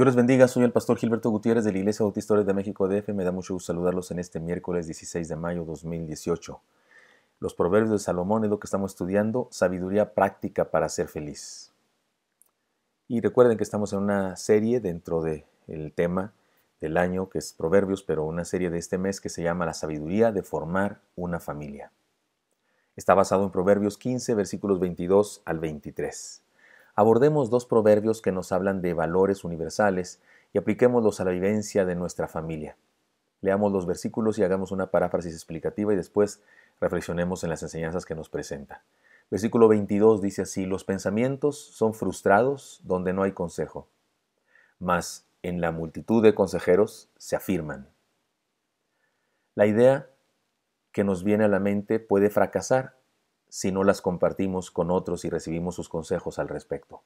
Dios les bendiga, soy el pastor Gilberto Gutiérrez de la Iglesia Bautista de México DF. Me da mucho gusto saludarlos en este miércoles 16 de mayo 2018. Los proverbios de Salomón es lo que estamos estudiando, sabiduría práctica para ser feliz. Y recuerden que estamos en una serie dentro del tema del año, que es Proverbios, pero una serie de este mes que se llama La sabiduría de formar una familia. Está basado en Proverbios 15, versículos 22 al 23 abordemos dos proverbios que nos hablan de valores universales y apliquémoslos a la vivencia de nuestra familia. Leamos los versículos y hagamos una paráfrasis explicativa y después reflexionemos en las enseñanzas que nos presenta. Versículo 22 dice así, los pensamientos son frustrados donde no hay consejo, mas en la multitud de consejeros se afirman. La idea que nos viene a la mente puede fracasar si no las compartimos con otros y recibimos sus consejos al respecto.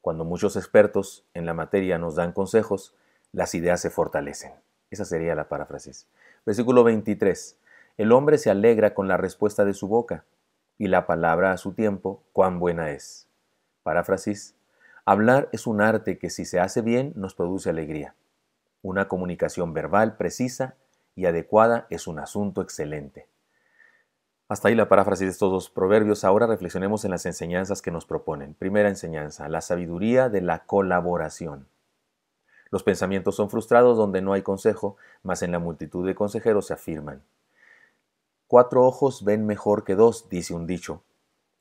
Cuando muchos expertos en la materia nos dan consejos, las ideas se fortalecen. Esa sería la paráfrasis. Versículo 23. El hombre se alegra con la respuesta de su boca, y la palabra a su tiempo, cuán buena es. Paráfrasis. Hablar es un arte que si se hace bien nos produce alegría. Una comunicación verbal precisa y adecuada es un asunto excelente. Hasta ahí la paráfrasis de estos dos proverbios. Ahora reflexionemos en las enseñanzas que nos proponen. Primera enseñanza, la sabiduría de la colaboración. Los pensamientos son frustrados donde no hay consejo, mas en la multitud de consejeros se afirman. Cuatro ojos ven mejor que dos, dice un dicho,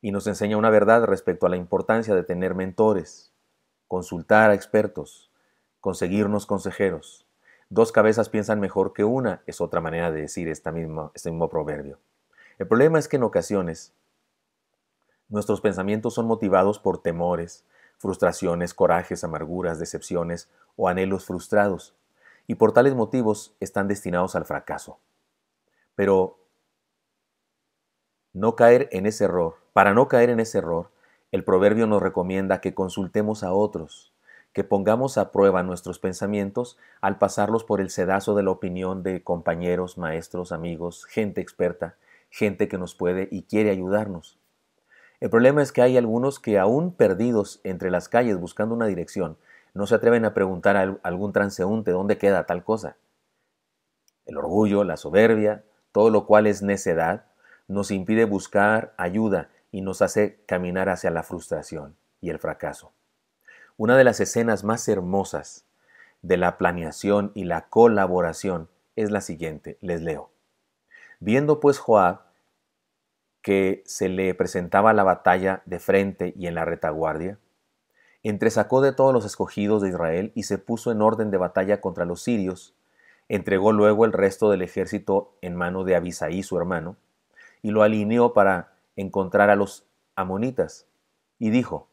y nos enseña una verdad respecto a la importancia de tener mentores, consultar a expertos, conseguirnos consejeros. Dos cabezas piensan mejor que una, es otra manera de decir este mismo proverbio. El problema es que en ocasiones nuestros pensamientos son motivados por temores, frustraciones, corajes, amarguras, decepciones o anhelos frustrados, y por tales motivos están destinados al fracaso. Pero no caer en ese error, para no caer en ese error, el proverbio nos recomienda que consultemos a otros, que pongamos a prueba nuestros pensamientos al pasarlos por el sedazo de la opinión de compañeros, maestros, amigos, gente experta, gente que nos puede y quiere ayudarnos. El problema es que hay algunos que aún perdidos entre las calles buscando una dirección, no se atreven a preguntar a algún transeúnte dónde queda tal cosa. El orgullo, la soberbia, todo lo cual es necedad, nos impide buscar ayuda y nos hace caminar hacia la frustración y el fracaso. Una de las escenas más hermosas de la planeación y la colaboración es la siguiente, les leo. Viendo pues Joab que se le presentaba la batalla de frente y en la retaguardia, entresacó de todos los escogidos de Israel y se puso en orden de batalla contra los sirios, entregó luego el resto del ejército en mano de Abisaí su hermano, y lo alineó para encontrar a los amonitas, y dijo,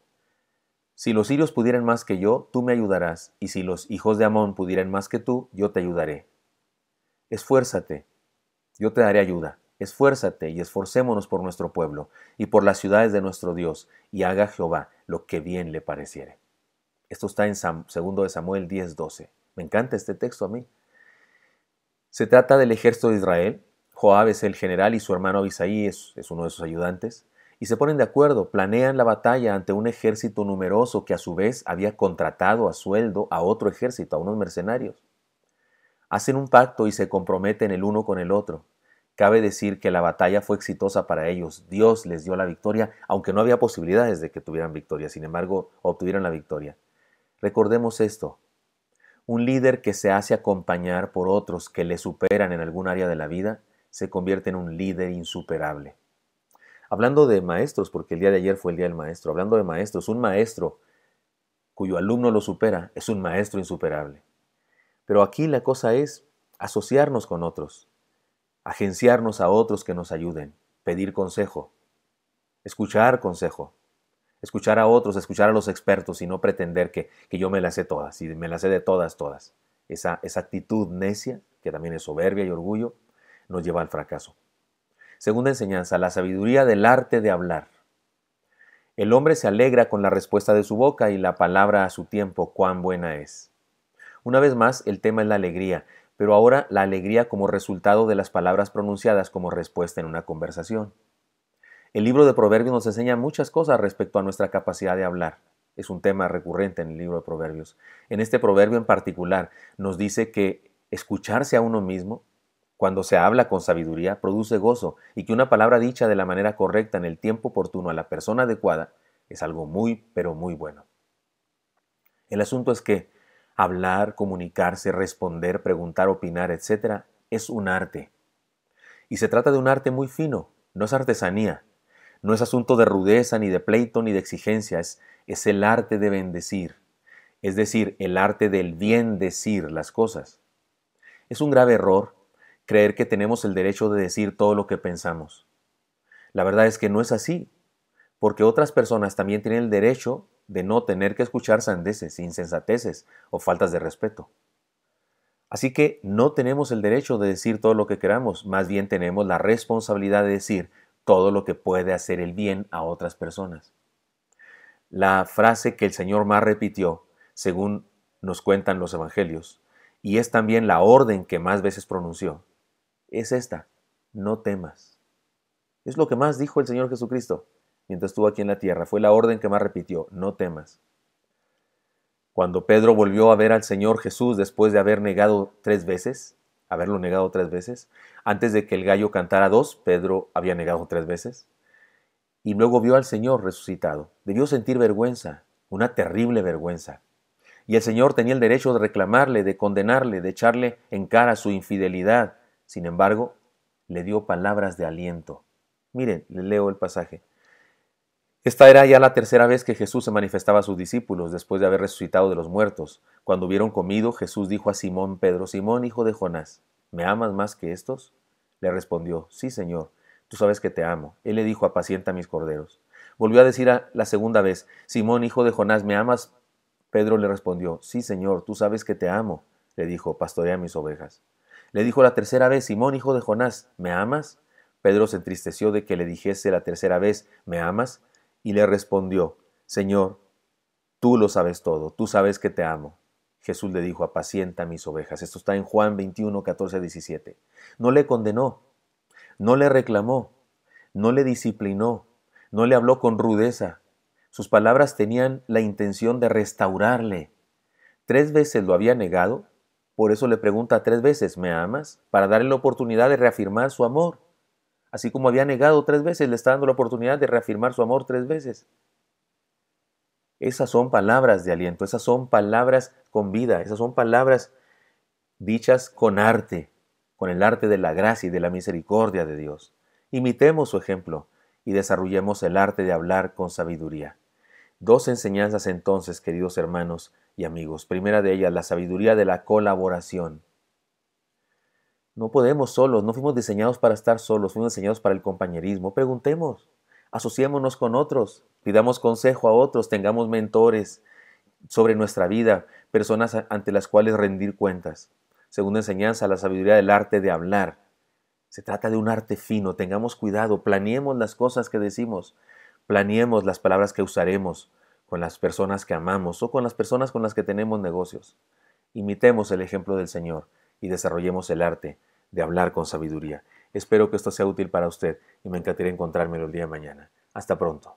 si los sirios pudieran más que yo, tú me ayudarás, y si los hijos de Amón pudieran más que tú, yo te ayudaré. Esfuérzate, yo te daré ayuda Esfuérzate y esforcémonos por nuestro pueblo y por las ciudades de nuestro Dios, y haga Jehová lo que bien le pareciere. Esto está en 2 de Samuel 10:12. Me encanta este texto a mí. Se trata del ejército de Israel. Joab es el general y su hermano Abisaí es uno de sus ayudantes. Y se ponen de acuerdo, planean la batalla ante un ejército numeroso que a su vez había contratado a sueldo a otro ejército, a unos mercenarios. Hacen un pacto y se comprometen el uno con el otro. Cabe decir que la batalla fue exitosa para ellos. Dios les dio la victoria, aunque no había posibilidades de que tuvieran victoria. Sin embargo, obtuvieron la victoria. Recordemos esto. Un líder que se hace acompañar por otros que le superan en algún área de la vida, se convierte en un líder insuperable. Hablando de maestros, porque el día de ayer fue el día del maestro, hablando de maestros, un maestro cuyo alumno lo supera es un maestro insuperable. Pero aquí la cosa es asociarnos con otros, agenciarnos a otros que nos ayuden, pedir consejo, escuchar consejo, escuchar a otros, escuchar a los expertos y no pretender que, yo me las sé todas y me las sé de todas, todas. Esa, esa actitud necia, que también es soberbia y orgullo, nos lleva al fracaso. Segunda enseñanza, la sabiduría del arte de hablar. El hombre se alegra con la respuesta de su boca y la palabra a su tiempo, cuán buena es. Una vez más, el tema es la alegría, pero ahora la alegría como resultado de las palabras pronunciadas como respuesta en una conversación. El libro de Proverbios nos enseña muchas cosas respecto a nuestra capacidad de hablar. Es un tema recurrente en el libro de Proverbios. En este proverbio en particular nos dice que escucharse a uno mismo, cuando se habla con sabiduría, produce gozo y que una palabra dicha de la manera correcta en el tiempo oportuno a la persona adecuada es algo muy, pero muy bueno. El asunto es que Hablar, comunicarse, responder, preguntar, opinar, etc., es un arte. Y se trata de un arte muy fino, no es artesanía, no es asunto de rudeza, ni de pleito, ni de exigencias, es el arte de bendecir, es decir, el arte del bien decir las cosas. Es un grave error creer que tenemos el derecho de decir todo lo que pensamos. La verdad es que no es así, porque otras personas también tienen el derecho de no tener que escuchar sandeces, insensateces o faltas de respeto. Así que no tenemos el derecho de decir todo lo que queramos, más bien tenemos la responsabilidad de decir todo lo que puede hacer el bien a otras personas. La frase que el Señor más repitió, según nos cuentan los evangelios, y es también la orden que más veces pronunció, es esta, no temas. Es lo que más dijo el Señor Jesucristo mientras estuvo aquí en la tierra. Fue la orden que más repitió, no temas. Cuando Pedro volvió a ver al Señor Jesús después de haber negado tres veces, haberlo negado tres veces, antes de que el gallo cantara dos, Pedro había negado tres veces, y luego vio al Señor resucitado. Debió sentir vergüenza, una terrible vergüenza. Y el Señor tenía el derecho de reclamarle, de condenarle, de echarle en cara su infidelidad. Sin embargo, le dio palabras de aliento. Miren, le leo el pasaje. Esta era ya la tercera vez que Jesús se manifestaba a sus discípulos después de haber resucitado de los muertos. Cuando hubieron comido, Jesús dijo a Simón Pedro, Simón, hijo de Jonás, ¿me amas más que estos? Le respondió, sí, Señor, tú sabes que te amo. Él le dijo, apacienta mis corderos. Volvió a decir la segunda vez, Simón, hijo de Jonás, ¿me amas? Pedro le respondió, sí, Señor, tú sabes que te amo. Le dijo, pastorea mis ovejas. Le dijo la tercera vez, Simón, hijo de Jonás, ¿me amas? Pedro se entristeció de que le dijese la tercera vez, ¿me amas? y le respondió, Señor, tú lo sabes todo, tú sabes que te amo. Jesús le dijo, apacienta mis ovejas. Esto está en Juan 21, 14, 17. No le condenó, no le reclamó, no le disciplinó, no le habló con rudeza. Sus palabras tenían la intención de restaurarle. Tres veces lo había negado, por eso le pregunta tres veces, ¿me amas? Para darle la oportunidad de reafirmar su amor. Así como había negado tres veces, le está dando la oportunidad de reafirmar su amor tres veces. Esas son palabras de aliento, esas son palabras con vida, esas son palabras dichas con arte, con el arte de la gracia y de la misericordia de Dios. Imitemos su ejemplo y desarrollemos el arte de hablar con sabiduría. Dos enseñanzas entonces, queridos hermanos y amigos. Primera de ellas, la sabiduría de la colaboración. No podemos solos, no fuimos diseñados para estar solos, fuimos diseñados para el compañerismo. Preguntemos, asociémonos con otros, pidamos consejo a otros, tengamos mentores sobre nuestra vida, personas ante las cuales rendir cuentas. Segunda enseñanza, la sabiduría del arte de hablar. Se trata de un arte fino, tengamos cuidado, planeemos las cosas que decimos, planeemos las palabras que usaremos con las personas que amamos o con las personas con las que tenemos negocios. Imitemos el ejemplo del Señor y desarrollemos el arte de hablar con sabiduría. Espero que esto sea útil para usted y me encantaría encontrármelo el día de mañana. Hasta pronto.